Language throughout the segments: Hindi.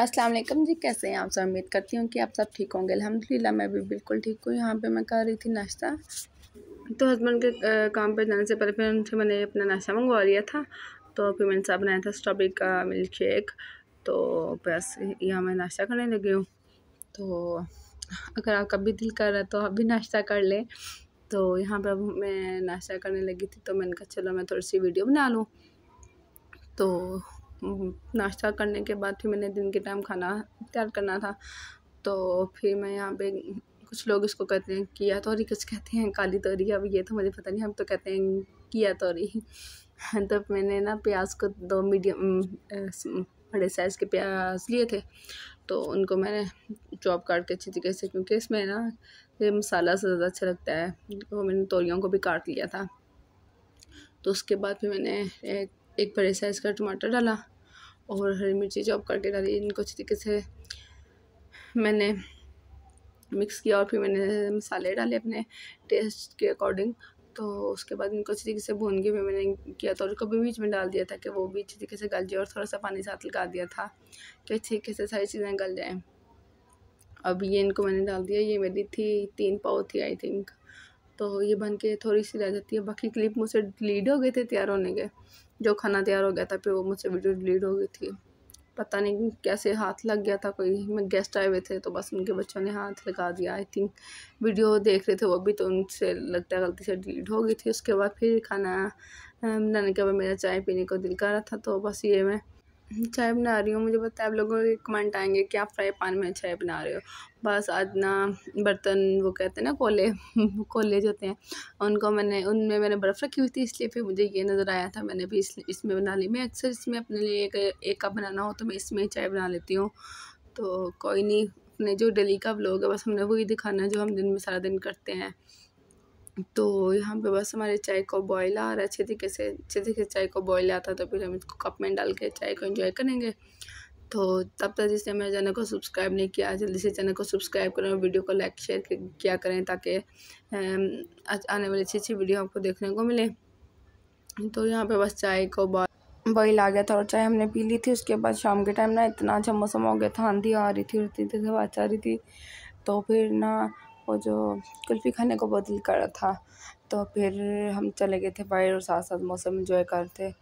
अस्सलाम वालेकुम जी कैसे हैं आप सब उम्मीद करती हूँ कि आप सब ठीक होंगे अल्हम्दुलिल्लाह मैं भी बिल्कुल ठीक हूँ यहाँ पे मैं कर रही थी नाश्ता तो हस्बैंड के काम पे जाने से पहले फिर उनसे मैंने अपना नाश्ता मंगवा लिया था तो फिर मैंने साहब बनाया था स्ट्रॉबेरी का मिल्क शेक तो बस यहाँ मैं नाश्ता करने लगी हूँ तो अगर आपका भी दिल कर रहा है तो आप भी नाश्ता कर लें तो यहाँ पर मैं नाश्ता करने लगी थी तो मैंने कहा चलो मैं थोड़ी सी वीडियो बना लूँ तो हम्म, नाश्ता करने के बाद फिर मैंने दिन के टाइम खाना तैयार करना था तो फिर मैं यहाँ पे कुछ लोग इसको कहते हैं किया तोरी कुछ कहते हैं काली तोरी अब ये तो मुझे पता नहीं हम तो कहते हैं किया तोरी तब तो मैंने ना प्याज को दो मीडियम बड़े साइज़ के प्याज लिए थे तो उनको मैंने चॉप काट के अच्छी तरीके से क्योंकि इसमें ना ये मसाला से ज़्यादा अच्छा लगता है तो मैंने तोरियों को भी काट लिया था तो उसके बाद फिर मैंने एक एक बड़े साइज़ का टमाटर डाला और हरी मिर्ची चॉप करके डाली इनको अच्छी तरीके से मैंने मिक्स किया और फिर मैंने मसाले डाले अपने टेस्ट के अकॉर्डिंग तो उसके बाद इनको अच्छी तरीके से भून के भी मैंने किया था और उसको भी बीच में डाल दिया था कि वो भी अच्छी तरीके से गल जाए और थोड़ा सा पानी साथ लगा दिया था कि अच्छी तरीके से सारी चीज़ें गल जाएँ अब ये इनको मैंने डाल दिया ये मेरी थी तीन पाव थी आई थिंक तो ये बन के थोड़ी सी रह जाती है बाकी क्लिप मुझसे डिलीट हो गए थे तैयार होने के जो खाना तैयार हो गया था फिर वो मुझसे वीडियो डिलीट हो गई थी पता नहीं कैसे हाथ लग गया था कोई मैं गेस्ट आए हुए थे तो बस उनके बच्चों ने हाथ लगा दिया आई थिंक वीडियो देख रहे थे वो भी तो उनसे लगता है गलती से डिलीट हो गई थी उसके बाद फिर खाना बनाने के बाद मेरा चाय पीने को दिल कर रहा था तो बस ये मैं चाय बना रही हूँ मुझे पता है आप लोगों के कमेंट आएंगे कि आप फ्राई पान में चाय बना रहे हो बस आज ना बर्तन वो कहते हैं ना कोले कोले जो होते हैं उनको मैंने उनमें मैंने बर्फ़ रखी हुई थी इसलिए फिर मुझे ये नज़र आया था मैंने भी इस इसमें बना ली मैं अक्सर इसमें अपने लिए एक एक कप बनाना हो तो मैं इसमें चाय बना लेती हूँ तो कोई नहीं अपने जो डेली का ब्लॉग है बस हमने वही दिखाना है जो हम दिन में सारा दिन करते हैं तो यहाँ पे बस हमारे चाय को बॉयल आ रहा है अच्छे तरीके से अच्छे तरीके से चाय को बॉयल आता है तो फिर हम इसको कप में डाल के चाय को एंजॉय करेंगे तो तब तक जिसने मेरे चैनल को सब्सक्राइब नहीं किया जल्दी से चैनल को सब्सक्राइब करें और वीडियो को लाइक शेयर किया करें ताकि आने वाली अच्छी अच्छी वीडियो आपको देखने को मिले तो यहाँ पे बस चाय को बॉयल आ गया था और चाय हमने पी ली थी उसके बाद शाम के टाइम ना इतना अच्छा मौसम हो गया था आंधी आ रही थी उड़ती तेज हवा चल रही थी तो फिर ना को जो कुल्फ़ी खाने को बहुत दिल कर रहा था तो फिर हम चले गए थे बाहर और साथ साथ मौसम इन्जॉय करते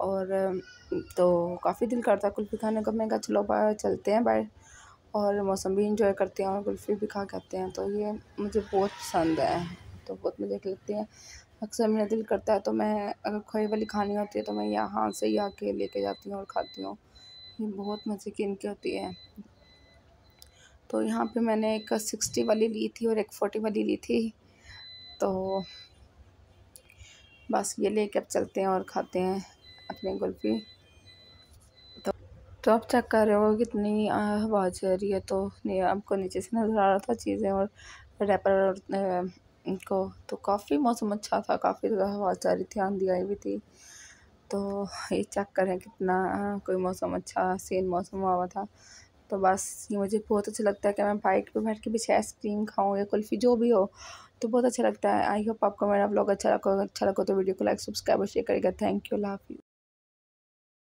और तो काफ़ी दिल करता कुल्फ़ी खाने का मैं कहा चलो बाहर चलते हैं बाहर और मौसम भी इंजॉय करते हैं और कुल्फ़ी भी खा के आते हैं तो ये मुझे बहुत पसंद है तो बहुत मुझे लगती है अक्सर मेरा दिल करता है तो मैं अगर खोई वाली खानी होती है तो मैं यहाँ से ही आके लेके जाती हूँ और खाती हूँ ये बहुत मज़े की इनकी होती है तो यहाँ पे मैंने एक सिक्सटी वाली ली थी और एक फोर्टी वाली ली थी तो बस ये ले कर अब चलते हैं और खाते हैं अपने गुल्फी तो तो आप चेक कर रहे हो कितनी हवा चल रही है तो आपको नीचे से नज़र आ रहा था चीज़ें और रैपर को तो काफ़ी मौसम अच्छा था काफ़ी ज़्यादा हवा चल रही थी आंधी आई हुई थी तो ये चेक करें कितना कोई मौसम अच्छा सीन मौसम हुआ था तो बस ये मुझे बहुत अच्छा लगता है कि मैं बाइक पे बैठ के पीछे आइसक्रीम खाऊँ या कुल्फ़ी जो भी हो तो बहुत अच्छा लगता है आई होप आपको मेरा ब्लॉग अच्छा लगा अच्छा लगा तो वीडियो को लाइक सब्सक्राइब और शेयर करेगा थैंक यू अल्लाह यू